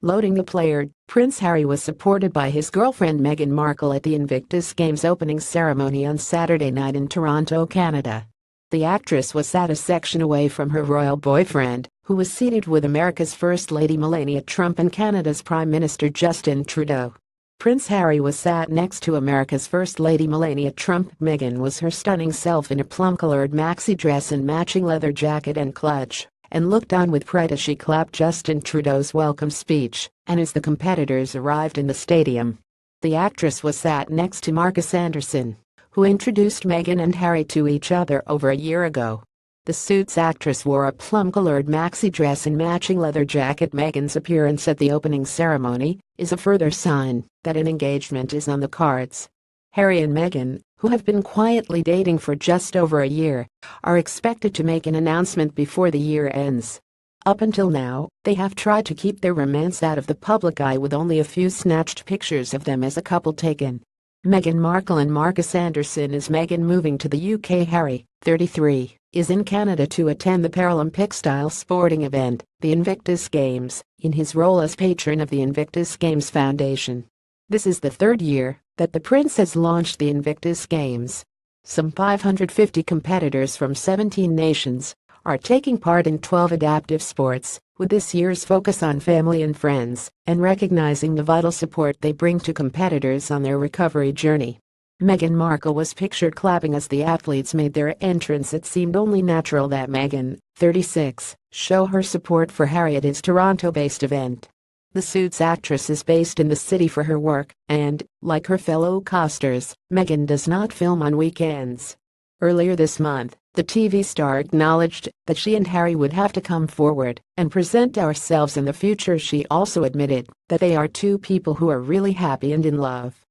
Loading the player, Prince Harry was supported by his girlfriend Meghan Markle at the Invictus Games opening ceremony on Saturday night in Toronto, Canada. The actress was sat a section away from her royal boyfriend, who was seated with America's First Lady Melania Trump and Canada's Prime Minister Justin Trudeau. Prince Harry was sat next to America's First Lady Melania Trump. Meghan was her stunning self in a plum-colored maxi dress and matching leather jacket and clutch and looked on with pride as she clapped Justin Trudeau's welcome speech and as the competitors arrived in the stadium. The actress was sat next to Marcus Anderson, who introduced Meghan and Harry to each other over a year ago. The suit's actress wore a plum-colored maxi dress and matching leather jacket. Meghan's appearance at the opening ceremony is a further sign that an engagement is on the cards. Harry and Meghan who have been quietly dating for just over a year, are expected to make an announcement before the year ends. Up until now, they have tried to keep their romance out of the public eye with only a few snatched pictures of them as a couple taken. Meghan Markle and Marcus Anderson is Meghan moving to the UK Harry, 33, is in Canada to attend the Paralympic style sporting event, the Invictus Games, in his role as patron of the Invictus Games Foundation. This is the third year that the Prince has launched the Invictus Games. Some 550 competitors from 17 nations are taking part in 12 adaptive sports, with this year's focus on family and friends and recognizing the vital support they bring to competitors on their recovery journey. Meghan Markle was pictured clapping as the athletes made their entrance. It seemed only natural that Meghan, 36, show her support for Harriet's Toronto-based event. The Suits actress is based in the city for her work, and, like her fellow costars, Meghan does not film on weekends. Earlier this month, the TV star acknowledged that she and Harry would have to come forward and present ourselves in the future. She also admitted that they are two people who are really happy and in love.